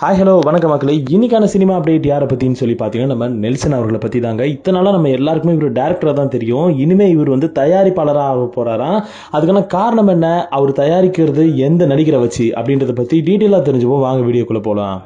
hi hello வணக்கம் மக்களே இன்னைக்கான சினிமா அப்டேட் யாரை பற்றின்னு சொல்லி பார்த்தீங்கன்னா நம்ம நெல்சன் அவர்களை பற்றி தாங்க இத்தனை நம்ம எல்லாருக்குமே இவர் டேரக்டராக தான் தெரியும் இனிமேல் இவர் வந்து தயாரிப்பாளராக ஆக போகிறாரா அதுக்கான காரணம் என்ன அவர் தயாரிக்கிறது எந்த நடிகரை வச்சு அப்படின்றத பற்றி டீட்டெயிலாக தெரிஞ்சுப்போம் வாங்க வீடியோக்குள்ளே போகலாம்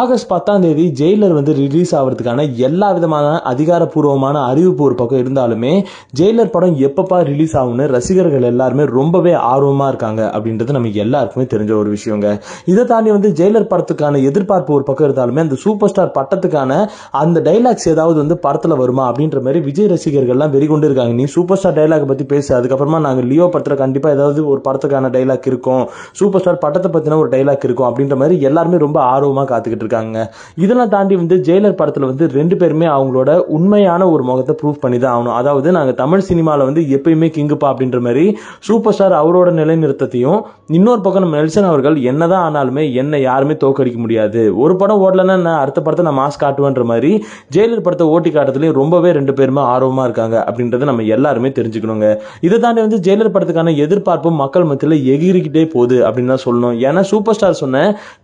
ஆகஸ்ட் பத்தாம் தேதி ஜெயிலர் வந்து ரிலீஸ் ஆகிறதுக்கான எல்லா விதமான அதிகாரப்பூர்வமான அறிவிப்பு ஒரு பக்கம் இருந்தாலுமே ஜெயிலர் படம் எப்பப்பா ரிலீஸ் ஆகும்னு ரசிகர்கள் எல்லாருமே ரொம்பவே ஆர்வமாக இருக்காங்க அப்படின்றது நமக்கு எல்லாருக்குமே தெரிஞ்ச ஒரு விஷயங்க இதை தாண்டி வந்து ஜெயிலர் படத்துக்கான எதிர்பார்ப்பு ஒரு பக்கம் இருந்தாலுமே அந்த சூப்பர் ஸ்டார் பட்டத்துக்கான அந்த டைலாக்ஸ் ஏதாவது வந்து படத்தில் வருமா அப்படின்ற மாதிரி விஜய் ரசிகர்கள்லாம் வெறிகொண்டு இருக்காங்க நீ சூப்பர் ஸ்டார் டைலாக் பற்றி பேசு அதுக்கப்புறமா நாங்கள் லியோ படத்தில் கண்டிப்பாக ஏதாவது ஒரு படத்துக்கான டைலாக் இருக்கும் சூப்பர் ஸ்டார் பட்டத்தை பற்றின ஒரு டைலாக் இருக்கும் அப்படின்ற மாதிரி எல்லாருமே ரொம்ப ஆர்வமாக காத்துக்க பார்த்துக்கிட்டு இருக்காங்க இதெல்லாம் தாண்டி வந்து ஜெயிலர் படத்துல வந்து ரெண்டு பேருமே அவங்களோட உண்மையான ஒரு முகத்தை ப்ரூவ் பண்ணி தான் ஆகணும் அதாவது நாங்க தமிழ் சினிமால வந்து எப்பயுமே கிங்குப்பா அப்படின்ற மாதிரி சூப்பர் ஸ்டார் அவரோட நிலைநிறுத்தத்தையும் இன்னொரு பக்கம் நம்ம நெல்சன் அவர்கள் என்னதான் ஆனாலுமே என்ன யாருமே தோக்கடிக்க முடியாது ஒரு படம் ஓடலன்னா நான் அடுத்த படத்தை நான் மாஸ்க் காட்டுவேன்ற மாதிரி ஜெயிலர் படத்தை ஓட்டி காட்டுறதுலயும் ரொம்பவே ரெண்டு பேருமே ஆர்வமா இருக்காங்க அப்படின்றத நம்ம எல்லாருமே தெரிஞ்சுக்கணுங்க இதை தாண்டி வந்து ஜெயிலர் படத்துக்கான எதிர்பார்ப்பும் மக்கள் மத்தியில் எகிரிக்கிட்டே போகுது அப்படின்னு தான் சொல்லணும் ஏன்னா சூப்பர் ஸ்டார் சொன்ன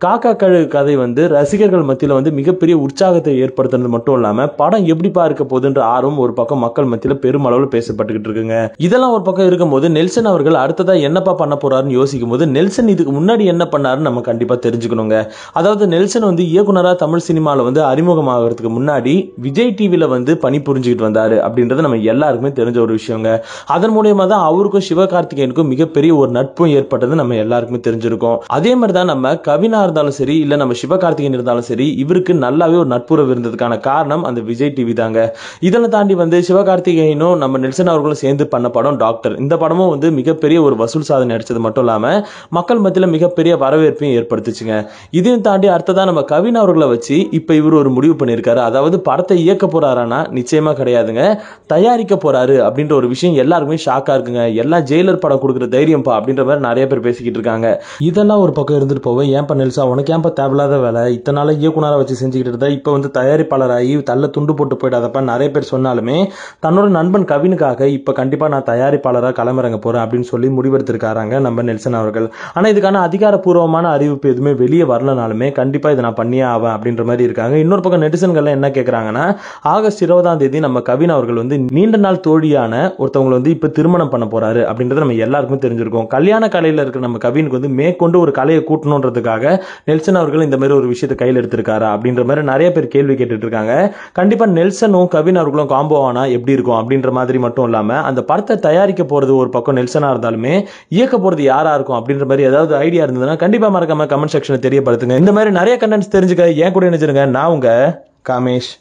காக்கா கழு கதை வந்து ரசிகர்கள் மத்தியில் வந்து மிகப்பெரிய உற்சாகத்தை ஏற்படுத்துறது மட்டும் இல்லாமல் படம் எப்படி பார்க்க போகுதுன்ற ஆர்வம் ஒரு பக்கம் மக்கள் மத்தியில் பெருமளவில் பேசப்பட்டுக்கிட்டு இருக்குங்க இதெல்லாம் ஒரு பக்கம் இருக்கும்போது நெல்சன் அவர்கள் அடுத்ததா என்னப்பா பண்ண போறாருன்னு யோசிக்கும் போது நெல்சன் இதுக்கு முன்னாடி என்ன பண்ணாருன்னு நம்ம கண்டிப்பாக தெரிஞ்சுக்கணுங்க அதாவது நெல்சன் வந்து இயக்குனராக தமிழ் சினிமாவில் வந்து அறிமுகமாகிறதுக்கு முன்னாடி விஜய் டிவியில் வந்து பணி புரிஞ்சுக்கிட்டு வந்தார் அப்படின்றது நம்ம எல்லாருக்குமே தெரிஞ்ச ஒரு விஷயங்க அதன் மூலியமா தான் அவருக்கும் சிவகார்த்திகேயனுக்கும் மிகப்பெரிய ஒரு நட்பும் ஏற்பட்டது நம்ம எல்லாருக்குமே தெரிஞ்சிருக்கோம் அதே மாதிரி தான் நம்ம கவினா இருந்தாலும் சரி இல்லை நம்ம சிவகார்த்திகேயன் கலைஞர் இருந்தாலும் சரி இவருக்கு நல்லாவே ஒரு நட்புறவு இருந்ததுக்கான காரணம் அந்த விஜய் டிவி தாங்க இதெல்லாம் தாண்டி வந்து சிவகார்த்திகேயனும் நம்ம நெல்சன் அவர்களும் சேர்ந்து பண்ண படம் டாக்டர் இந்த படமும் வந்து மிகப்பெரிய ஒரு வசூல் சாதனை அடிச்சது மட்டும் இல்லாம மக்கள் மத்தியில் மிகப்பெரிய வரவேற்பையும் ஏற்படுத்துச்சுங்க இதையும் தாண்டி அடுத்ததா நம்ம கவின் அவர்களை வச்சு இப்போ இவர் ஒரு முடிவு பண்ணியிருக்காரு அதாவது படத்தை இயக்க போகிறாரானா நிச்சயமா கிடையாதுங்க தயாரிக்க போறாரு அப்படின்ற ஒரு விஷயம் எல்லாருக்குமே ஷாக்கா இருக்குங்க எல்லா ஜெயிலர் படம் கொடுக்குற தைரியம்ப்பா அப்படின்ற மாதிரி நிறைய பேர் பேசிக்கிட்டு இருக்காங்க இதெல்லாம் ஒரு பக்கம் இருந்துட்டு போவேன் ஏன்பா நெல்சா உனக்கு ஏன்பா தேவையில்லாத வேலை இத்தனை நாள் இயக்குனராக வச்சு செஞ்சுக்கிட்டு இருந்தா இப்போ வந்து தயாரிப்பாளராகி தள்ள துண்டு போட்டு போயிடாதப்பா நிறைய பேர் சொன்னாலுமே தன்னோட நண்பன் கவினுக்காக இப்போ கண்டிப்பாக நான் தயாரிப்பாளராக களமிறங்க போகிறேன் அப்படின்னு சொல்லி முடிவெடுத்திருக்காராங்க நம்ம நெல்சன் அவர்கள் ஆனால் இதுக்கான அதிகாரப்பூர்வமான அறிவிப்பு எதுவுமே வெளியே வரலனாலுமே கண்டிப்பாக இதை நான் பண்ணியே ஆவேன் அப்படின்ற மாதிரி இருக்காங்க இன்னொரு பக்கம் நெட்டிசன்கள்லாம் என்ன கேட்குறாங்கன்னா ஆகஸ்ட் இருபதாம் தேதி நம்ம கவின் அவர்கள் வந்து நீண்ட நாள் தோழியான ஒருத்தவங்களை வந்து இப்போ திருமணம் பண்ண போகிறாரு அப்படின்றது நம்ம எல்லாருக்குமே தெரிஞ்சிருக்கோம் கல்யாண கலையில் இருக்கிற நம்ம கவினுக்கு வந்து மேற்கொண்டு ஒரு கலையை கூட்டணுன்றதுக்காக நெல்சன் அவர்கள் இந்த மாதிரி ஒரு விஷயத்தை விஷயத்தை கையில் எடுத்திருக்காரா அப்படின்ற மாதிரி நிறைய பேர் கேள்வி கேட்டு இருக்காங்க கண்டிப்பாக நெல்சனும் கவின் அவர்களும் காம்போ ஆனால் எப்படி இருக்கும் அப்படின்ற மாதிரி மட்டும் இல்லாமல் அந்த படத்தை தயாரிக்க போகிறது ஒரு பக்கம் நெல்சனாக இருந்தாலுமே இயக்க போகிறது யாராக இருக்கும் அப்படின்ற மாதிரி ஏதாவது ஐடியா இருந்ததுன்னா கண்டிப்பாக மறக்காம கமெண்ட் செக்ஷனில் தெரியப்படுத்துங்க இந்த மாதிரி நிறைய கண்டென்ட்ஸ் தெரிஞ்சுக்க ஏன் கூட நினைச்சிருங்க நான் உங்கள் காமேஷ்